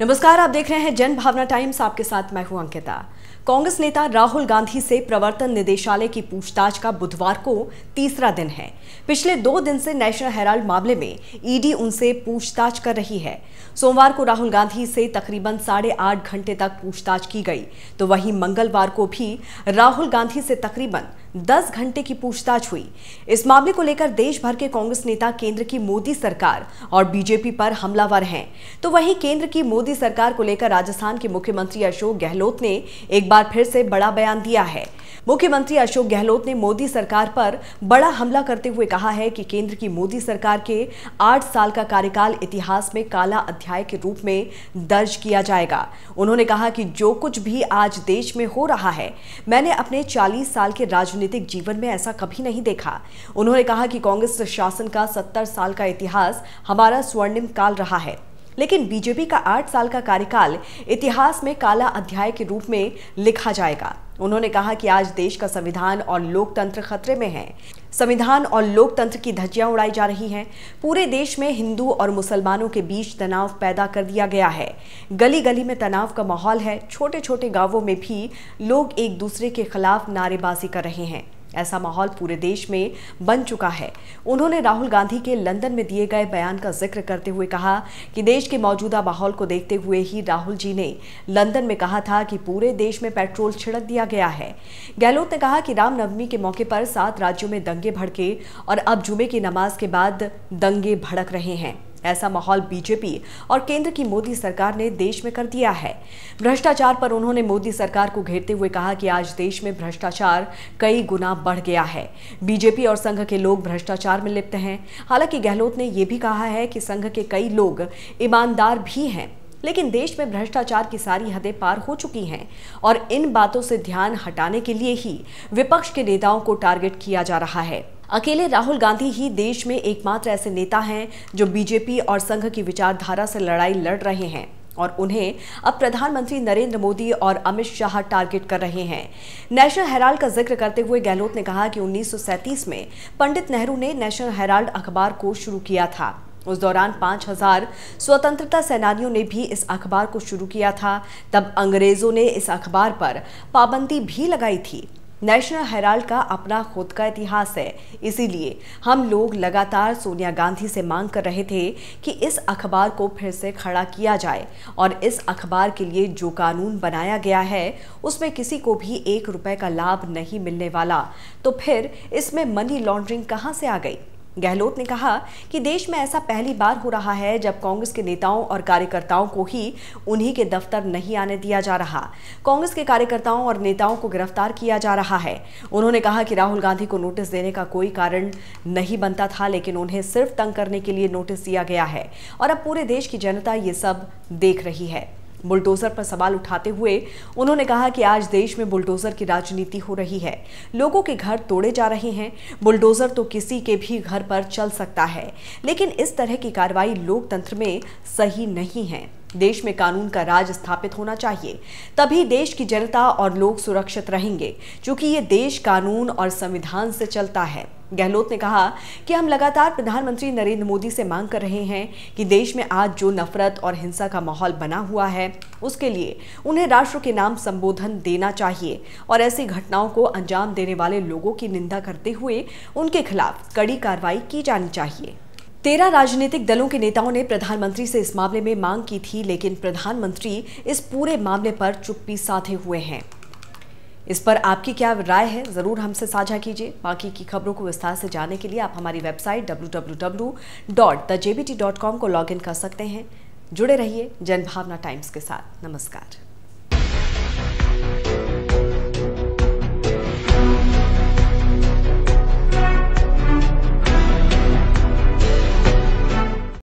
नमस्कार आप देख रहे हैं जन भावना टाइम्स आपके साथ मैं हूं अंकिता कांग्रेस नेता राहुल गांधी से प्रवर्तन निदेशालय की पूछताछ का बुधवार को तीसरा दिन है पिछले दो दिन से नेशनल हेराल्ड मामले में ईडी उनसे पूछताछ कर रही है सोमवार को राहुल गांधी से तकरीबन साढ़े आठ घंटे तक पूछताछ की गई तो वहीं मंगलवार को भी राहुल गांधी से तकरीबन दस घंटे की पूछताछ हुई इस मामले को लेकर देश भर के कांग्रेस नेता केंद्र की मोदी सरकार और बीजेपी पर हमलावर हैं तो वहीं केंद्र की मोदी सरकार को लेकर राजस्थान के मुख्यमंत्री अशोक गहलोत ने एक बार फिर से बड़ा बयान दिया है मुख्यमंत्री अशोक गहलोत ने मोदी सरकार पर बड़ा हमला करते हुए कहा है कि केंद्र की मोदी सरकार के आठ साल का कार्यकाल इतिहास में काला अध्याय के रूप में दर्ज किया जाएगा उन्होंने कहा कि जो कुछ भी आज देश में हो रहा है मैंने अपने 40 साल के राजनीतिक जीवन में ऐसा कभी नहीं देखा उन्होंने कहा कि कांग्रेस शासन का सत्तर साल का इतिहास हमारा स्वर्णिम काल रहा है लेकिन बीजेपी का आठ साल का कार्यकाल इतिहास में काला अध्याय के रूप में लिखा जाएगा उन्होंने कहा कि आज देश का संविधान और लोकतंत्र खतरे में है संविधान और लोकतंत्र की धज्जियां उड़ाई जा रही हैं पूरे देश में हिंदू और मुसलमानों के बीच तनाव पैदा कर दिया गया है गली गली में तनाव का माहौल है छोटे छोटे गांवों में भी लोग एक दूसरे के खिलाफ नारेबाजी कर रहे हैं ऐसा माहौल पूरे देश में बन चुका है उन्होंने राहुल गांधी के लंदन में दिए गए बयान का जिक्र करते हुए कहा कि देश के मौजूदा माहौल को देखते हुए ही राहुल जी ने लंदन में कहा था कि पूरे देश में पेट्रोल छिड़क दिया गया है गहलोत ने कहा कि रामनवमी के मौके पर सात राज्यों में दंगे भड़के और अब जुमे की नमाज के बाद दंगे भड़क रहे हैं ऐसा माहौल बीजेपी और केंद्र की मोदी सरकार ने देश में कर दिया है भ्रष्टाचार पर उन्होंने मोदी सरकार को घेरते हुए कहा कि आज देश में भ्रष्टाचार कई गुना बढ़ गया है बीजेपी और संघ के लोग भ्रष्टाचार में लिप्त हैं हालांकि गहलोत ने यह भी कहा है कि संघ के कई लोग ईमानदार भी हैं लेकिन देश में भ्रष्टाचार की सारी हदें पार हो चुकी हैं और इन बातों से ध्यान हटाने के लिए ही विपक्ष के नेताओं को टारगेट किया जा रहा है अकेले राहुल गांधी ही देश में एकमात्र ऐसे नेता हैं जो बीजेपी और संघ की विचारधारा से लड़ाई लड़ रहे हैं और उन्हें अब प्रधानमंत्री नरेंद्र मोदी और अमित शाह टारगेट कर रहे हैं नेशनल हेराल्ड का जिक्र करते हुए गहलोत ने कहा कि 1937 में पंडित नेहरू ने नेशनल हेराल्ड अखबार को शुरू किया था उस दौरान 5000 स्वतंत्रता सेनानियों ने भी इस अखबार को शुरू किया था तब अंग्रेजों ने इस अखबार पर पाबंदी भी लगाई थी नेशनल हेराल्ड का अपना खुद का इतिहास है इसीलिए हम लोग लगातार सोनिया गांधी से मांग कर रहे थे कि इस अखबार को फिर से खड़ा किया जाए और इस अखबार के लिए जो कानून बनाया गया है उसमें किसी को भी एक रुपए का लाभ नहीं मिलने वाला तो फिर इसमें मनी लॉन्ड्रिंग कहाँ से आ गई गहलोत ने कहा कि देश में ऐसा पहली बार हो रहा है जब कांग्रेस के नेताओं और कार्यकर्ताओं को ही उन्हीं के दफ्तर नहीं आने दिया जा रहा कांग्रेस के कार्यकर्ताओं और नेताओं को गिरफ्तार किया जा रहा है उन्होंने कहा कि राहुल गांधी को नोटिस देने का कोई कारण नहीं बनता था लेकिन उन्हें सिर्फ तंग करने के लिए नोटिस दिया गया है और अब पूरे देश की जनता ये सब देख रही है बुलडोजर पर सवाल उठाते हुए उन्होंने कहा कि आज देश में बुलडोजर की राजनीति हो रही है लोगों के घर तोड़े जा रहे हैं बुलडोजर तो किसी के भी घर पर चल सकता है लेकिन इस तरह की कार्रवाई लोकतंत्र में सही नहीं है देश में कानून का राज स्थापित होना चाहिए तभी देश की जनता और लोग सुरक्षित रहेंगे क्योंकि ये देश कानून और संविधान से चलता है गहलोत ने कहा कि हम लगातार प्रधानमंत्री नरेंद्र मोदी से मांग कर रहे हैं कि देश में आज जो नफरत और हिंसा का माहौल बना हुआ है उसके लिए उन्हें राष्ट्र के नाम संबोधन देना चाहिए और ऐसी घटनाओं को अंजाम देने वाले लोगों की निंदा करते हुए उनके खिलाफ कड़ी कार्रवाई की जानी चाहिए तेरह राजनीतिक दलों के नेताओं ने प्रधानमंत्री से इस मामले में मांग की थी लेकिन प्रधानमंत्री इस पूरे मामले पर चुप्पी साधे हुए हैं इस पर आपकी क्या राय है ज़रूर हमसे साझा कीजिए बाकी की खबरों को विस्तार से जानने के लिए आप हमारी वेबसाइट www.thejbt.com को लॉगिन कर सकते हैं जुड़े रहिए जनभावना टाइम्स के साथ नमस्कार